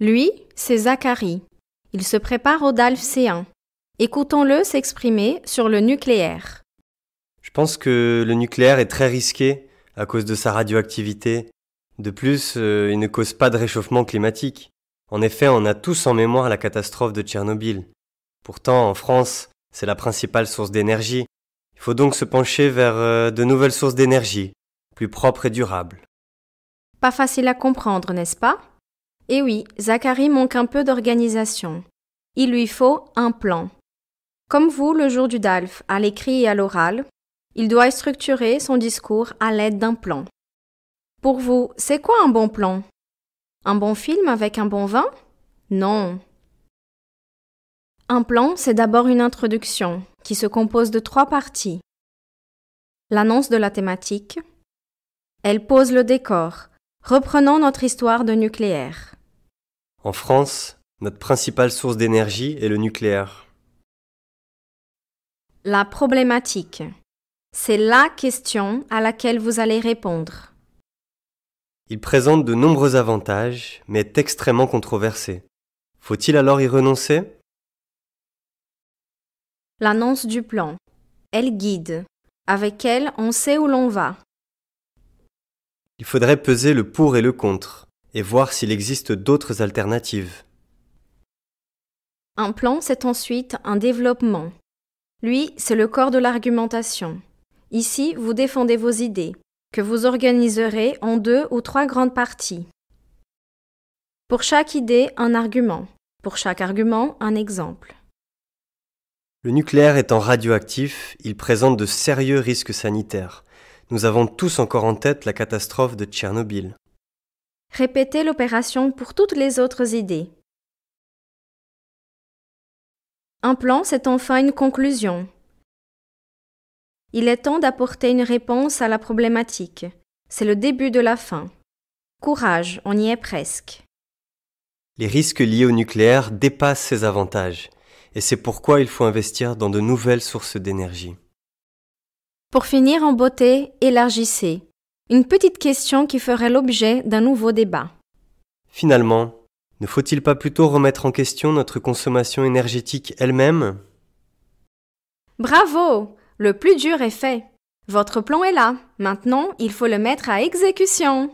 Lui, c'est Zachary. Il se prépare au DALF-C1. Écoutons-le s'exprimer sur le nucléaire. Je pense que le nucléaire est très risqué à cause de sa radioactivité. De plus, euh, il ne cause pas de réchauffement climatique. En effet, on a tous en mémoire la catastrophe de Tchernobyl. Pourtant, en France, c'est la principale source d'énergie. Il faut donc se pencher vers euh, de nouvelles sources d'énergie, plus propres et durables. Pas facile à comprendre, n'est-ce pas et eh oui, Zachary manque un peu d'organisation. Il lui faut un plan. Comme vous, le jour du DALF, à l'écrit et à l'oral, il doit structurer son discours à l'aide d'un plan. Pour vous, c'est quoi un bon plan Un bon film avec un bon vin Non. Un plan, c'est d'abord une introduction qui se compose de trois parties. L'annonce de la thématique. Elle pose le décor, reprenant notre histoire de nucléaire. En France, notre principale source d'énergie est le nucléaire. La problématique. C'est la question à laquelle vous allez répondre. Il présente de nombreux avantages, mais est extrêmement controversé. Faut-il alors y renoncer L'annonce du plan. Elle guide. Avec elle, on sait où l'on va. Il faudrait peser le pour et le contre et voir s'il existe d'autres alternatives. Un plan, c'est ensuite un développement. Lui, c'est le corps de l'argumentation. Ici, vous défendez vos idées, que vous organiserez en deux ou trois grandes parties. Pour chaque idée, un argument. Pour chaque argument, un exemple. Le nucléaire étant radioactif, il présente de sérieux risques sanitaires. Nous avons tous encore en tête la catastrophe de Tchernobyl. Répétez l'opération pour toutes les autres idées. Un plan, c'est enfin une conclusion. Il est temps d'apporter une réponse à la problématique. C'est le début de la fin. Courage, on y est presque. Les risques liés au nucléaire dépassent ses avantages, et c'est pourquoi il faut investir dans de nouvelles sources d'énergie. Pour finir en beauté, élargissez. Une petite question qui ferait l'objet d'un nouveau débat. Finalement, ne faut-il pas plutôt remettre en question notre consommation énergétique elle-même Bravo Le plus dur est fait. Votre plan est là. Maintenant, il faut le mettre à exécution.